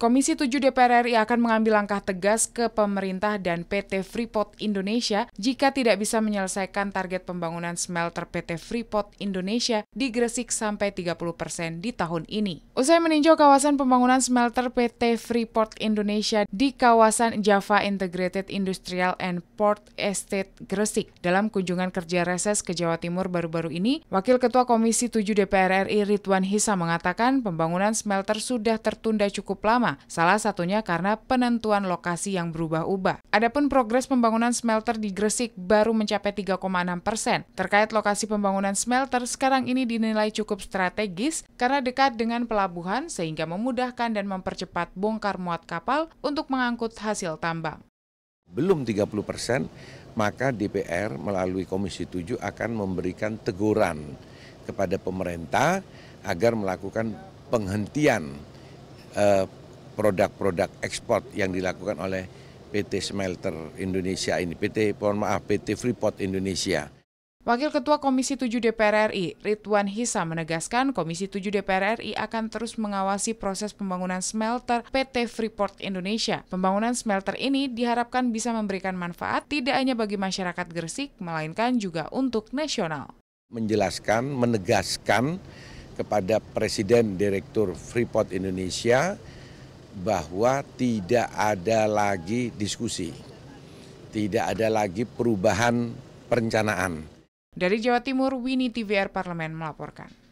Komisi 7 DPR RI akan mengambil langkah tegas ke pemerintah dan PT Freeport Indonesia jika tidak bisa menyelesaikan target pembangunan smelter PT Freeport Indonesia di Gresik sampai 30 persen di tahun ini. Usai meninjau kawasan pembangunan smelter PT Freeport Indonesia di kawasan Java Integrated Industrial and Port Estate Gresik dalam kunjungan kerja reses ke Jawa Timur baru-baru ini, Wakil Ketua Komisi 7 DPR RI Ridwan Hisa mengatakan pembangunan smelter sudah tertunda cukup lama salah satunya karena penentuan lokasi yang berubah-ubah. Adapun progres pembangunan smelter di Gresik baru mencapai 3,6 persen. Terkait lokasi pembangunan smelter, sekarang ini dinilai cukup strategis karena dekat dengan pelabuhan sehingga memudahkan dan mempercepat bongkar muat kapal untuk mengangkut hasil tambang. Belum 30 persen, maka DPR melalui Komisi 7 akan memberikan teguran kepada pemerintah agar melakukan penghentian eh, produk-produk ekspor yang dilakukan oleh PT Smelter Indonesia ini, PT mohon maaf PT Freeport Indonesia. Wakil Ketua Komisi 7 DPR RI, Ridwan Hisa menegaskan Komisi 7 DPR RI akan terus mengawasi proses pembangunan smelter PT Freeport Indonesia. Pembangunan smelter ini diharapkan bisa memberikan manfaat tidak hanya bagi masyarakat Gresik, melainkan juga untuk nasional. Menjelaskan, menegaskan kepada Presiden Direktur Freeport Indonesia bahwa tidak ada lagi diskusi, tidak ada lagi perubahan perencanaan. Dari Jawa Timur, Winnie TVR Parlemen melaporkan.